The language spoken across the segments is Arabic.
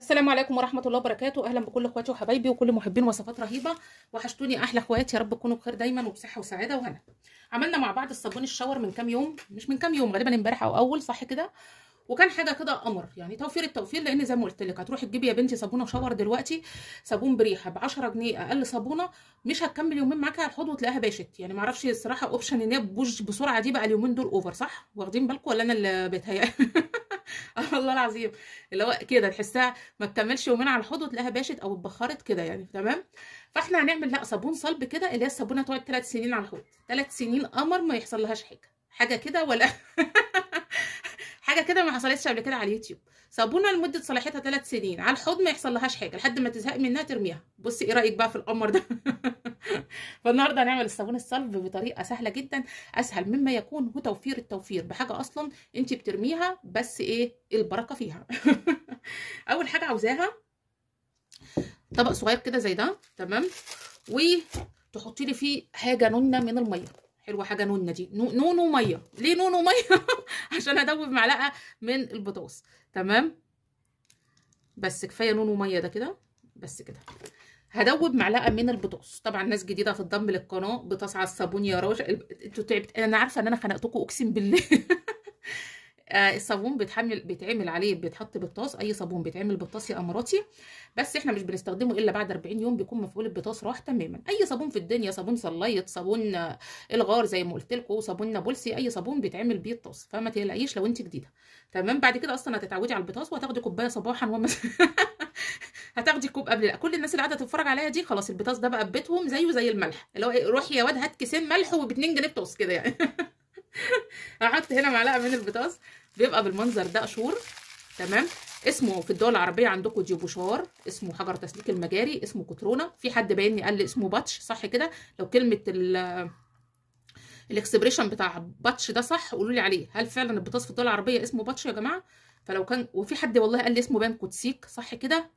السلام عليكم ورحمه الله وبركاته اهلا بكل اخواتي وحبايبي وكل محبين وصفات رهيبه وحشتوني احلى إخواتي يا رب تكونوا بخير دايما وبصحه وسعاده وهنا عملنا مع بعض الصابون الشاور من كام يوم مش من كام يوم غالبا امبارح او اول صح كده وكان حاجه كده قمر يعني توفير التوفير لان زي ما قلت لك هتروحي تجيبي يا بنتي صابونه شاور دلوقتي صابون بريحه ب 10 جنيه اقل صابونه مش هتكمل يومين معاكي على الحوض وتلاقيها باشت يعني معرفش الصراحه اوبشن ان هي بوش بسرعه دي بقى اليومين دول اوفر صح واخدين بالكم ولا انا اللي بتهيأ والله العظيم اللي هو كده تحسها ما تكملش يومين على الحوض وتلاقيها باشت او اتبخرت كده يعني تمام فاحنا هنعمل لا صابون صلب كده اللي هي الصابونه تقعد ثلاث سنين على الحوض ثلاث سنين قمر ما يحصل لهاش حاجه حاجه كده ولا حاجه كده ما حصلتش قبل كده على اليوتيوب صابونه لمده صلاحيتها ثلاث سنين على الحوض ما يحصل لهاش حاجه لحد ما تزهق منها ترميها بصي ايه رايك بقى في القمر ده فالنهارده هنعمل الصابون الصلب بطريقه سهله جدا اسهل مما يكون هو توفير التوفير بحاجه اصلا انت بترميها بس ايه البركه فيها اول حاجه عاوزاها طبق صغير كده زي ده تمام وتحطي لي فيه حاجه نونه من الميه حلوه حاجه نونه دي نونو ميه ليه نونو ميه عشان ادوب معلقه من البطاطس تمام بس كفايه نونو ميه ده كده بس كده هدوب معلقه من البطاطس طبعا ناس جديده هتتضم للقناه بتصعد على الصابون يا راجل انتوا تعبت انا عارفه ان انا خنقتكم اقسم بالله آه، الصابون بيتحمل بيتعمل عليه بيتحط بالطاس اي صابون بيتعمل بالطاس يا اماراتي بس احنا مش بنستخدمه الا بعد 40 يوم بيكون مفعول البطاس راح تماما اي صابون في الدنيا صابون صليط صابون آه، الغار زي ما قلت لكم صابون نابلسي اي صابون بيتعمل بيه الطاس فما تقلقيش لو انت جديده تمام بعد كده اصلا هتتعودي على البطاس وهتاخدي كوبايه صباحا وما هتاخدي كوب قبل لا. كل الناس اللي قاعده تتفرج عليا دي خلاص البطاس ده بقى في بيتهم زيه زي الملح اللي هو إيه، روحي يا واد هات كيسين ملح وب2 جنيه بطاس كده يعني هحط هنا معلقه من البطاطس بيبقى بالمنظر ده قشور تمام اسمه في الدول العربيه عندكم جيبوشار اسمه حجر تسليك المجاري اسمه كترونه في حد باين قال لي اسمه باتش صح كده لو كلمه ال الاكسبريشن بتاع باتش ده صح قولوا لي عليه هل فعلا البطاطس في الدول العربيه اسمه باتش يا جماعه فلو كان وفي حد والله قال لي اسمه بان كوتسيك صح كده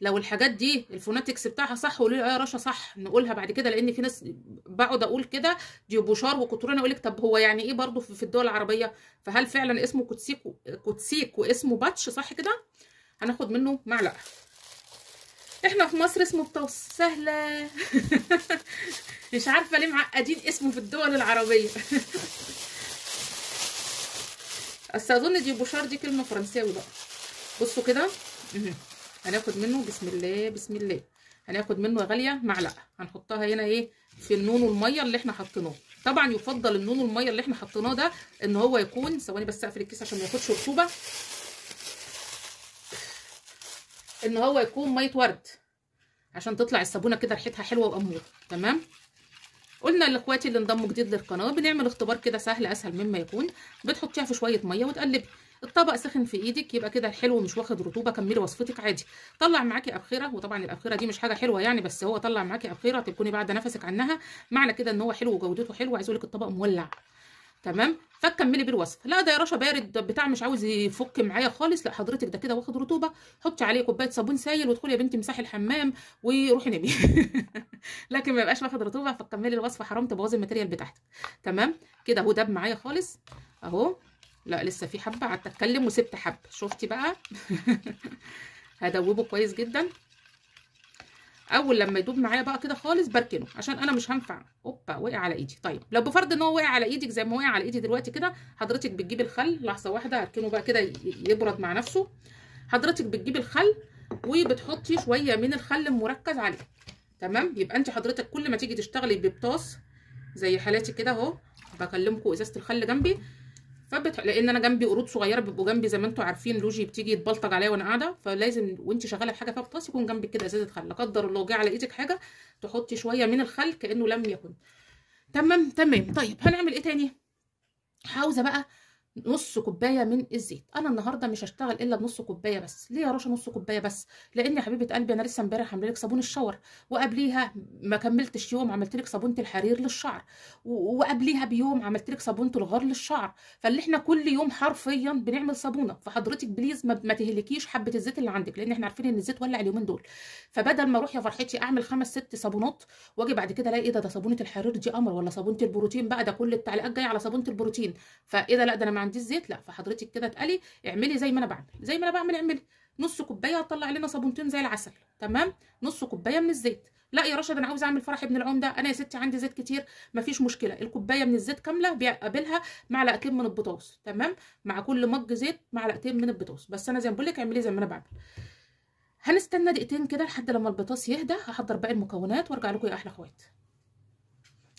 لو الحاجات دي الفوناتكس بتاعها صح قولي لي اه يا رشا صح نقولها بعد كده لان في ناس بقعد اقول كده دي بوشار وكترون اقول لك طب هو يعني ايه برضو في الدول العربيه فهل فعلا اسمه كوتسيك كوتسيك واسمه باتش صح كده هناخد منه معلقه احنا في مصر اسمه بطوس سهله مش عارفه ليه معقدين اسمه في الدول العربيه بس اظن دي بوشار دي كلمه فرنساوي بقى بصوا كده هناخد منه بسم الله بسم الله هناخد منه يا غاليه معلقه هنحطها هنا ايه في النون والميه اللي احنا حطيناه طبعا يفضل النون والميه اللي احنا حطيناه ده ان هو يكون ثواني بس اقفل الكيس عشان ما ياخدش رطوبه ان هو يكون ميه ورد عشان تطلع الصابونه كده ريحتها حلوه واموره تمام قلنا لاخواتي اللي انضموا جديد للقناه بنعمل اختبار كده سهل اسهل مما يكون بتحطيها في شويه ميه وتقلبي الطبق سخن في ايدك يبقى كده الحلو مش واخد رطوبه كملي وصفتك عادي طلع معاكي ابخره وطبعا الابخره دي مش حاجه حلوه يعني بس هو طلع معاكي ابخره تكوني بعد نفسك عنها معنى كده ان هو حلو وجودته حلوه عايز اقول لك الطبق مولع تمام فكملي بالوصفه لا ده يا رشا بارد بتاع مش عاوز يفك معايا خالص لا حضرتك ده كده واخد رطوبه حطي عليه كوبايه صابون سايل وادخلي يا بنتي مساحي الحمام وروحي نامي لكن ما يبقاش واخد رطوبه فكملي الوصفه حرام تبوظي الماتيريال بتاعتك تمام كده اهو داب معايا خالص اهو لا لسه في حبه قعدت اتكلم وسبت حبه شفتي بقى هدوبه كويس جدا اول لما يدوب معايا بقى كده خالص بركنه عشان انا مش هنفع اوبا وقع على ايدي طيب لو بفرض ان هو وقع على ايدك زي ما وقع على ايدي دلوقتي كده حضرتك بتجيب الخل لحظه واحده هركنه بقى كده يبرد مع نفسه حضرتك بتجيب الخل وبتحطي شويه من الخل المركز عليه تمام يبقى انت حضرتك كل ما تيجي تشتغلي ببطاس زي حالاتي كده اهو بكلمكم ازازه الخل جنبي فبتح... لان انا جنبي قرود صغيره بيبقوا جنبي زي ما انتم عارفين لوجي بتيجي تبلطج عليا وانا قاعده فلازم وانت شغاله في حاجه فيها بطاس يكون جنبك كده ازازه خل لا قدر الله جه على ايدك حاجه تحطي شويه من الخل كانه لم يكن تمام تمام طيب هنعمل ايه تاني عاوزه بقى نص كوبايه من الزيت انا النهارده مش هشتغل الا بنص كوبايه بس ليه يا رشا نص كوبايه بس لان يا حبيبه قلبي انا لسه امبارح عامله لك صابون الشاور وقبليها ما كملتش يوم عملت لك صابونه الحرير للشعر وقبليها بيوم عملت لك صابونه الغار للشعر فاللي احنا كل يوم حرفيا بنعمل صابونه فحضرتك بليز ما تهلكيش حبه الزيت اللي عندك لان احنا عارفين ان الزيت ولع اليومين دول فبدل ما اروح يا فرحتي اعمل خمس ست صابونات واجي بعد كده الاقي ايه ده ده صابونه الحرير دي أمر ولا صابونه البروتين بقى ده كل التعليقات جايه على صابونه البروتين فايه ده لا ده انا ما عنديش زيت لا فحضرتك كده اتقلي اعملي زي ما انا بعمل زي ما انا بعمل اعملي نص كوبايه هتطلع لنا صابونتين زي العسل تمام نص كوبايه من الزيت لا يا رشا انا عاوز اعمل فرح ابن العمده انا يا ستي عندي زيت كتير مفيش مشكله الكوبايه من الزيت كامله بيقابلها معلقتين من البطاطس تمام مع كل مج زيت معلقتين من البطاطس بس انا زي ما بقول لك اعملي زي ما انا بعمل هنستنى دقيقتين كده لحد لما البطاطس يهدى هحضر باقي المكونات وارجع لكم يا احلى اخوات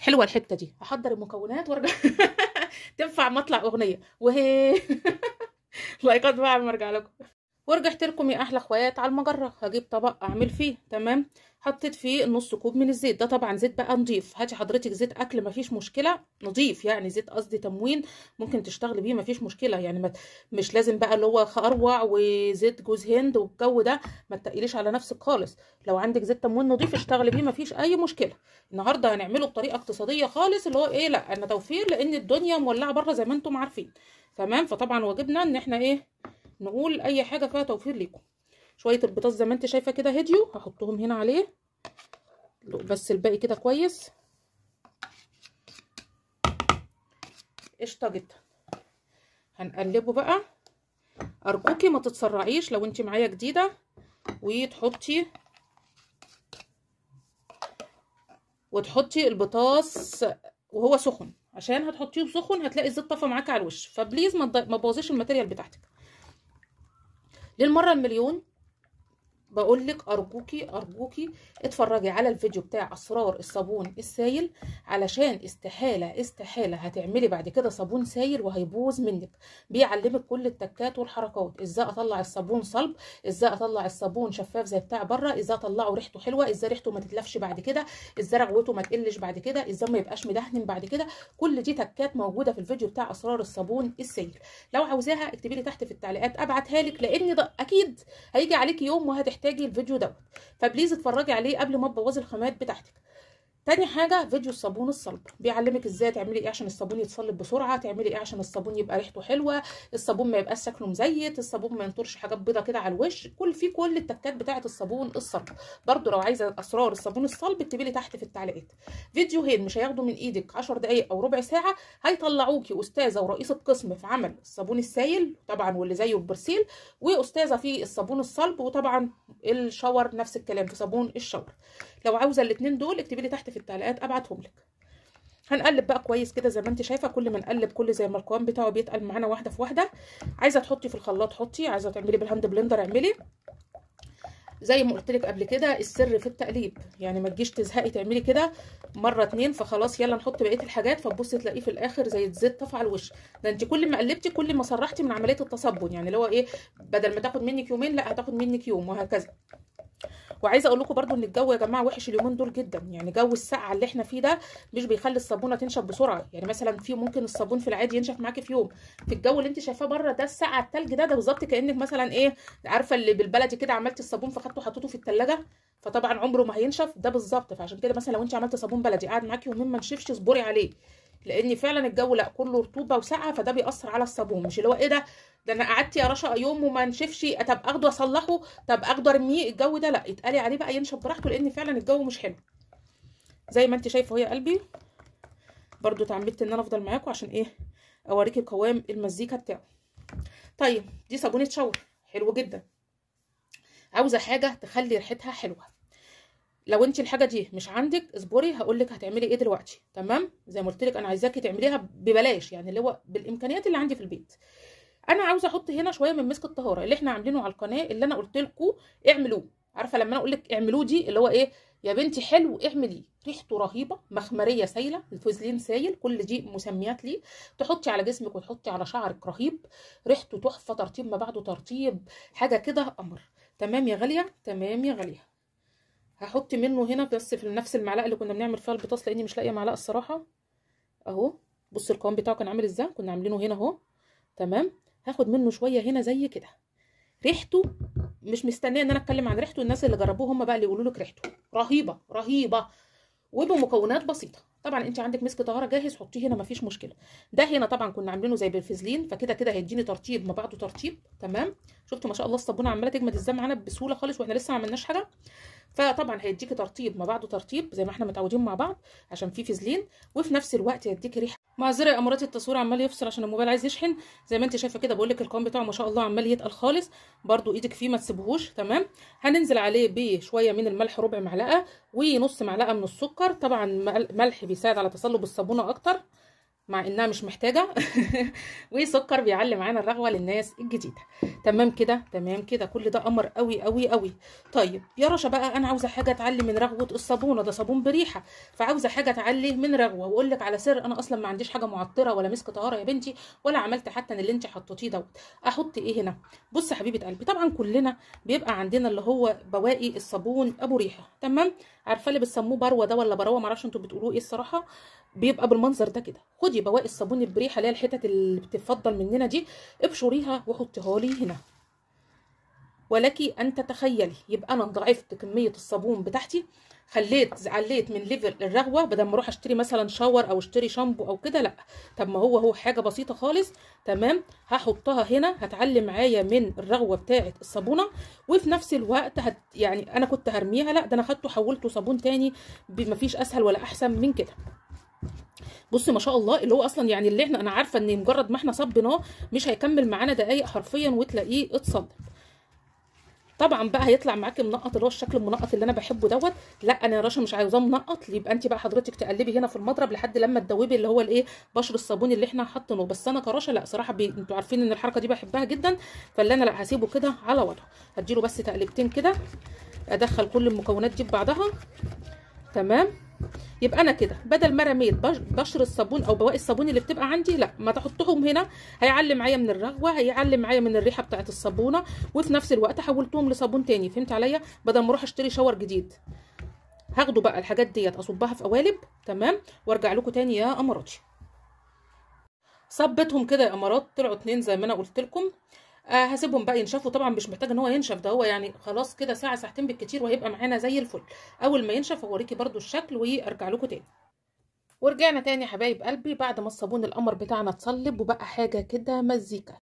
حلوه الحته دي هحضر المكونات وارجع تنفع مطلع اغنيه وهي لايكات بقى عم ارجع لكم ورجعت لكم يا احلى اخوات على المجره هجيب طبق اعمل فيه تمام حطيت فيه نص كوب من الزيت ده طبعا زيت بقى نضيف هاتي حضرتك زيت اكل مفيش مشكله نضيف يعني زيت قصدي تموين ممكن تشتغلي بيه مفيش مشكله يعني مش لازم بقى اللي هو خروع وزيت جوز هند والجو ده ما تقيليش على نفسك خالص لو عندك زيت تموين نضيف اشتغلي بيه مفيش اي مشكله النهارده هنعمله بطريقه اقتصاديه خالص اللي هو ايه لا انا توفير لان الدنيا مولعه بره زي ما انتم عارفين تمام فطبعا واجبنا ان احنا ايه نقول اي حاجه فيها توفير ليكم شويه البطاطس زي ما انت شايفه كده هديو هحطهم هنا عليه بس الباقي كده كويس قشطه جدا هنقلبه بقى ارجوكي ما تتسرعيش لو انت معايا جديده وتحطي وتحطي البطاس وهو سخن عشان هتحطيه سخن هتلاقي الزيت طفى معاكي على الوش فبليز ما تبوظيش الماتيريال بتاعتك للمرة المليون بقول لك ارجوكي ارجوكي اتفرجي على الفيديو بتاع اسرار الصابون السايل علشان استحاله استحاله هتعملي بعد كده صابون سايل وهيبوظ منك بيعلمك كل التكات والحركات ازاي اطلع الصابون صلب ازاي اطلع الصابون شفاف زي بتاع بره ازاي اطلعه ريحته حلوه ازاي ريحته ما تتلفش بعد كده ازاي رغوته ما تقلش بعد كده ازاي ما يبقاش مدهن بعد كده كل دي تكات موجوده في الفيديو بتاع اسرار الصابون السايل لو عاوزاها اكتبي لي تحت في التعليقات ابعتها لك لان ده اكيد هيجي عليكي يوم وهتحتاجي هتحتاجي الفيديو دوت فبليز اتفرجي عليه قبل ما تبوظي الخامات بتاعتك تاني حاجة فيديو الصابون الصلب بيعلمك ازاي تعملي ايه عشان الصابون يتصلب بسرعة تعملي ايه عشان الصابون يبقى ريحته حلوة الصابون ما يبقاش شكله مزيت الصابون ما ينطرش حاجات بيضة كده على الوش كل في كل التكات بتاعة الصابون الصلب برضو لو عايزة اسرار الصابون الصلب اكتبي لي تحت في التعليقات فيديو هيد مش هياخدوا من ايدك 10 دقايق او ربع ساعة هيطلعوكي استاذة ورئيسة قسم في عمل الصابون السائل طبعا واللي زيه ببرسيل واستاذة في الصابون الصلب وطبعا الشاور نفس الكلام في صابون الشاور لو عاوزه الاثنين دول اكتبي لي تحت في التعليقات ابعتهم لك هنقلب بقى كويس كده زي ما انت شايفه كل ما نقلب كل زي ما القوام بتاعه بيتقل معانا واحده في واحده عايزه تحطي في الخلاط حطي عايزه تعملي بالهاند بلندر اعملي زي ما قلت لك قبل كده السر في التقليب يعني ما تجيش تزهقي تعملي كده مره اتنين فخلاص يلا نحط بقيه الحاجات فتبصي تلاقيه في الاخر زي الزيت طفى على الوش ده انت كل ما قلبتي كل ما سرحتي من عمليه التصبن يعني اللي هو ايه بدل ما تاخد منك يومين لا هتاخد منك يوم وهكذا وعايزه اقول لكم برده ان الجو يا جماعه وحش اليومين دول جدا يعني جو السقعه اللي احنا فيه ده مش بيخلي الصابونه تنشف بسرعه يعني مثلا في ممكن الصابون في العادي ينشف معاكي في يوم في الجو اللي انت شايفاه بره ده السقعه التلج ده ده بالظبط كانك مثلا ايه عارفه اللي بالبلدي كده عملتي الصابون فخدته حطيته في الثلاجه فطبعا عمره ما هينشف ده بالظبط فعشان كده مثلا لو انت عملتي صابون بلدي قاعد معاكي يومين ما نشفش اصبري عليه لان فعلا الجو لا كله رطوبه وسقعه فده بيأثر على الصابون مش اللي هو ايه ده ده انا قعدت يا رشا يوم وما نشفش طب اخده اصلحه طب اخده ارميه الجو ده لا اتقالي عليه بقى ينشف براحته لان فعلا الجو مش حلو زي ما انت شايفه يا قلبي برضو اتعمدت ان انا افضل معاكم عشان ايه اوريكي قوام المزيكا بتاعه طيب دي صابونه شاور حلو جدا عاوزه حاجه تخلي ريحتها حلوه لو انت الحاجه دي مش عندك اصبري هقول لك هتعملي ايه دلوقتي تمام زي ما قلت لك انا عايزاكي تعمليها ببلاش يعني اللي هو بالامكانيات اللي عندي في البيت انا عاوزه احط هنا شويه من مسك الطهاره اللي احنا عاملينه على القناه اللي انا قلت لكم اعملوه عارفه لما انا اقول لك اعملوه دي اللي هو ايه يا بنتي حلو اعملي ريحته رهيبه مخمريه سايله الفوزلين سايل كل دي مسميات ليه تحطي على جسمك وتحطي على شعرك رهيب ريحته تحفه ترطيب ما بعده ترطيب حاجه كده امر تمام يا غاليه تمام يا غاليه هحط منه هنا بس في نفس المعلقه اللي كنا بنعمل فيها البطاطس لاني مش لاقيه معلقه الصراحه اهو بصي القوام بتاعه كان عامل ازاي كنا عاملينه هنا اهو تمام هاخد منه شويه هنا زي كده ريحته مش مستنيه ان انا اتكلم عن ريحته الناس اللي جربوه هم بقى اللي يقولوا لك ريحته رهيبه رهيبه وبمكونات بسيطه طبعا انت عندك مسك طهاره جاهز حطيه هنا مفيش مشكله ده هنا طبعا كنا عاملينه زي بالفازلين فكده كده هيديني ترطيب ما بعده ترطيب تمام شفتوا ما شاء الله الصابونه عماله تجمد ازاي معانا بسهوله خالص واحنا لسه ما عملناش حاجه فطبعا هيديكي ترطيب ما بعده ترطيب زي ما احنا متعودين مع بعض عشان في فازلين وفي نفس الوقت هيديكي ريحه مع يا امارات التصوير عمال يفصل عشان الموبايل عايز يشحن زي ما انت شايفه كده بقول لك القوام بتاعه ما شاء الله عمال يتقل خالص برده ايدك فيه ما تسيبهوش تمام هننزل عليه بشويه من الملح ربع معلقه ونص معلقه من السكر طبعا ملح بيساعد على تصلب الصابونه اكتر مع انها مش محتاجه وسكر بيعلي معانا الرغوه للناس الجديده تمام كده تمام كده كل ده امر قوي قوي قوي طيب يا رشا بقى انا عاوزه حاجه تعلي من رغوه الصابونه ده صابون بريحه فعاوزه حاجه تعلي من رغوه واقول لك على سر انا اصلا ما عنديش حاجه معطره ولا مسك طهاره يا بنتي ولا عملت حتى اللي انت حطيتيه دوت احط ايه هنا بص حبيبه قلبي طبعا كلنا بيبقى عندنا اللي هو بواقي الصابون ابو ريحه تمام عارفه اللي بيسموه بروه ده ولا بروه معرفش انتوا بتقولوه ايه الصراحه بيبقى بالمنظر ده كده خدي بواقي الصابون البريحه اللي هي الحتت اللي بتفضل مننا دي ابشريها وحطيها لي هنا ولكي ان تتخيلي يبقى انا ضعفت كميه الصابون بتاعتي خليت عليت من ليفل الرغوه بدل ما اروح اشتري مثلا شاور او اشتري شامبو او كده لا طب ما هو هو حاجه بسيطه خالص تمام هحطها هنا هتعلي معايا من الرغوه بتاعه الصابونه وفي نفس الوقت هت يعني انا كنت هرميها لا ده انا خدته حولته صابون تاني مفيش اسهل ولا احسن من كده بصي ما شاء الله اللي هو اصلا يعني اللي احنا انا عارفه ان مجرد ما احنا صبناه مش هيكمل معانا دقايق حرفيا وتلاقيه اتصب طبعا بقى هيطلع معاكي منقط اللي هو الشكل المنقط اللي انا بحبه دوت لا انا يا رشا مش عايزاه منقط يبقى انت بقى حضرتك تقلبي هنا في المضرب لحد لما تدوبي اللي هو الايه بشر الصابون اللي احنا حاطينه بس انا كرشا لا صراحه بي... انتوا عارفين ان الحركه دي بحبها جدا فاللي انا لا هسيبه كده على وضعه هديله بس تقلبتين كده ادخل كل المكونات دي في بعضها تمام يبقى انا كده بدل ما رميت بشر الصابون او بواقي الصابون اللي بتبقى عندي لا ما تحطهم هنا هيعلي معايا من الرغوه هيعلي معايا من الريحه بتاعه الصابونه وفي نفس الوقت حولتهم لصابون تاني فهمت عليا بدل ما اروح اشتري شاور جديد هاخده بقى الحاجات ديت اصبها في قوالب تمام وارجع لكم تاني يا اماراتي صبتهم كده يا امارات طلعوا اتنين زي ما انا قلت لكم آه هسيبهم بقى ينشفوا طبعا مش محتاج ان هو ينشف ده هو يعني خلاص كده ساعه ساعتين بالكتير وهيبقى معانا زي الفل اول ما ينشف هوريكي برده الشكل وارجع لكم تاني ورجعنا تاني يا حبايب قلبي بعد ما الصابون القمر بتاعنا اتصلب وبقى حاجه كده مزيكا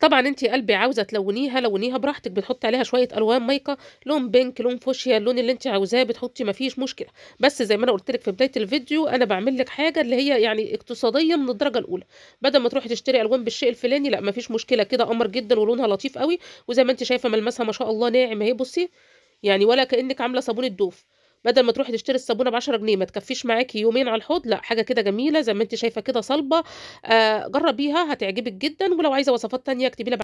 طبعا انت قلبي عاوزه تلونيها لونيها براحتك بتحطي عليها شويه الوان مايكه لون بينك لون فوشيا اللون اللي انت عاوزاه بتحطي مفيش مشكله بس زي ما انا قلت لك في بدايه الفيديو انا بعمل لك حاجه اللي هي يعني اقتصاديه من الدرجه الاولى بدل ما تروحي تشتري الوان بالشيء الفلاني لا مفيش مشكله كده قمر جدا ولونها لطيف قوي وزي ما انت شايفه ملمسها ما شاء الله ناعم اهي بصي يعني ولا كانك عامله صابون الدوف بدل ما تروحي تشتري الصابونه ب 10 جنيه ما تكفيش معاكي يومين على الحوض لا حاجه كده جميله زي ما انت شايفه كده صلبه آه جربيها هتعجبك جدا ولو عايزه وصفات تانية اكتبي لها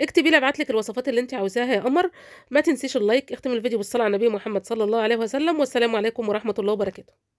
اكتبي لي ابعت لك الوصفات اللي انت عاوزاها يا قمر ما تنسيش اللايك اختم الفيديو بالصلاه على النبي محمد صلى الله عليه وسلم والسلام عليكم ورحمه الله وبركاته